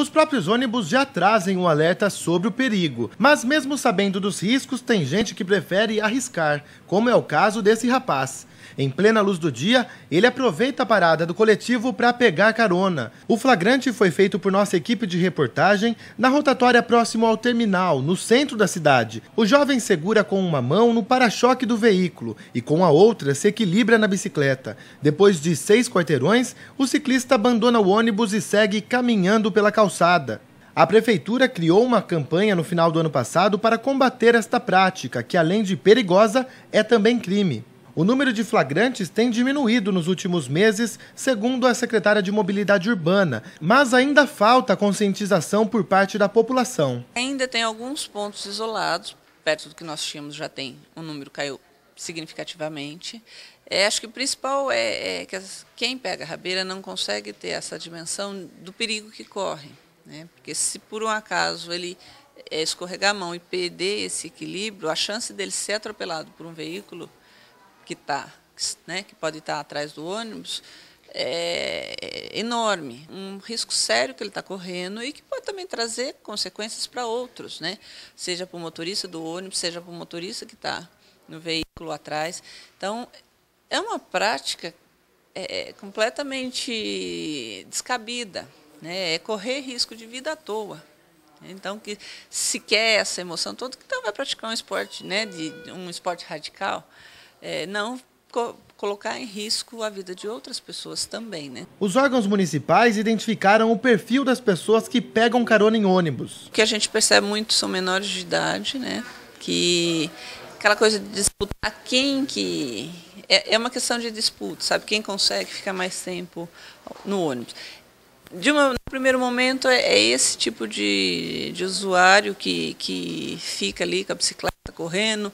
Os próprios ônibus já trazem um alerta sobre o perigo, mas mesmo sabendo dos riscos, tem gente que prefere arriscar, como é o caso desse rapaz. Em plena luz do dia, ele aproveita a parada do coletivo para pegar carona. O flagrante foi feito por nossa equipe de reportagem na rotatória próximo ao terminal, no centro da cidade. O jovem segura com uma mão no para-choque do veículo e com a outra se equilibra na bicicleta. Depois de seis quarteirões, o ciclista abandona o ônibus e segue caminhando pela calçada. A prefeitura criou uma campanha no final do ano passado para combater esta prática, que além de perigosa, é também crime. O número de flagrantes tem diminuído nos últimos meses, segundo a secretária de Mobilidade Urbana, mas ainda falta conscientização por parte da população. Ainda tem alguns pontos isolados, perto do que nós tínhamos já tem, o número caiu significativamente. É, acho que o principal é, é que as, quem pega a rabeira não consegue ter essa dimensão do perigo que corre. Né? Porque se por um acaso ele é, escorregar a mão e perder esse equilíbrio, a chance dele ser atropelado por um veículo que está, né, que pode estar atrás do ônibus, é enorme, um risco sério que ele está correndo e que pode também trazer consequências para outros, né? Seja para o motorista do ônibus, seja para o motorista que está no veículo atrás. Então, é uma prática é, é, completamente descabida, né? É correr risco de vida à toa. Então, que se quer essa emoção toda, então vai praticar um esporte, né? De, um esporte radical é, não co colocar em risco a vida de outras pessoas também, né? Os órgãos municipais identificaram o perfil das pessoas que pegam carona em ônibus. O que a gente percebe muito são menores de idade, né? Que aquela coisa de disputar quem que é, é uma questão de disputa, sabe? Quem consegue ficar mais tempo no ônibus de uma, no primeiro momento é, é esse tipo de, de usuário que, que fica ali com a bicicleta correndo,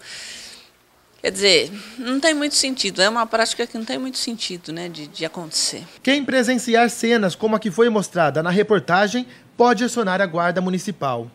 Quer dizer, não tem muito sentido. É uma prática que não tem muito sentido né, de, de acontecer. Quem presenciar cenas como a que foi mostrada na reportagem pode acionar a Guarda Municipal.